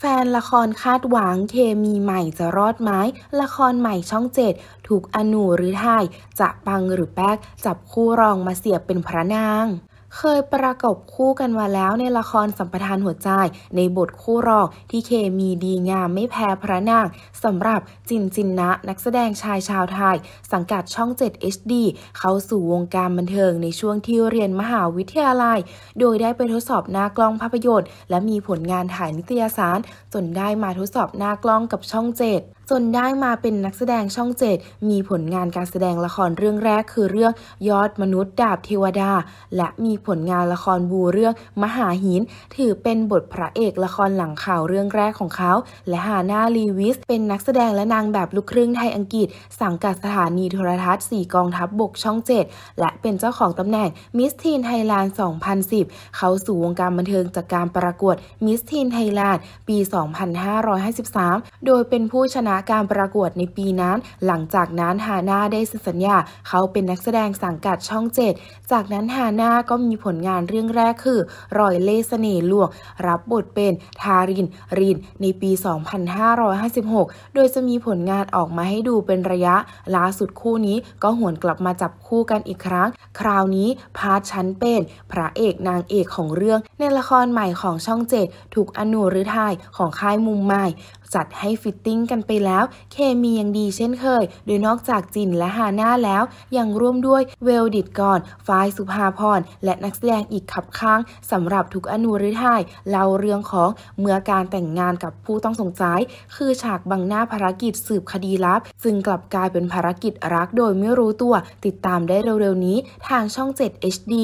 แฟนละครคาดหวังเคมีใหม่จะรอดไหม ละครใหม่ช่องเจ็ดถูกอนูหรือไทยจะปังหรือแป๊กจับคู่รองมาเสียบเป็นพระนางเคยประกบคู่กันมาแล้วในละครสัมปทานหัวใจในบทคู่รองที่เคมีดีงามไม่แพ้พระนางสำหรับจินจินนะ นักแสดงชายชาวไทย สังกัดช่อง 7 HD เข้าสู่วงการบันเทิงในช่วงที่เรียนมหาวิทยาลัย โดยได้ไปทดสอบหน้ากล้องภาพยนตร์และมีผลงานถ่ายนิตยสาร จนได้มาทดสอบหน้ากล้องกับช่อง7จนได้มาเป็นนักแสดงช่องเจ็ดมีผลงานการแสดงละครเรื่องแรกคือเรื่องยอดมนุษย์ดาบเทวดา และมีผลงานละครบูเรื่องมหาหิน ถือเป็นบทพระเอกละครหลังข่าวเรื่องแรกของเขา และฮาน่าลีวิสเป็นนักแสดงและนางแบบลูกครึ่งไทยอังกฤษ สังกัดสถานีโทรทัศน์ 4 กองทัพบบกช่อง 7 และเป็นเจ้าของตำแหน่งมิสทีนไทยแลนด์2010 เขาสู่วงการบันเทิงจากการประกวดมิสทีนไทยแลนด์ปี 2553 โดยเป็นผู้ชนะการประกวดในปีนั้น หลังจากนั้นฮาน่าได้สัญญา เขาเป็นนักแสดงสังกัดช่อง 7 จากนั้นฮาน่าก็มีีผลงานเรื่องแรกคือ รอยเลสเสน่ห์ลวงรับบทเป็นทาริน รินในปี 2556 โดยจะมีผลงานออกมาให้ดูเป็นระยะล่าสุดคู่นี้ก็หวนกลับมาจับคู่กันอีกครั้ง คราวนี้พาชั้นเป็น พระเอกนางเอกของเรื่องในละครใหม่ของช่องเจ็ดถูกอนุรือทายของค่ายมุมใหม่ จัดให้ฟิตติ้งกันไปแล้ว เคมียังดีเช่นเคย โดยนอกจากจินและฮาน่าแล้ว ยังร่วมด้วยเวลดิดกอนฟายสุภาพรและนักแสดงอีกขับข้างสำหรับทุกอนุริทายเล่าเรื่องของเมื่อการแต่งงานกับผู้ต้องสงสัยคือฉากบังหน้าภารกิจสืบคดีลับจึงกลับกลายเป็นภารกิจรักโดยไม่รู้ตัว ติดตามได้เร็ว ๆ นี้ทางช่อง 7 HD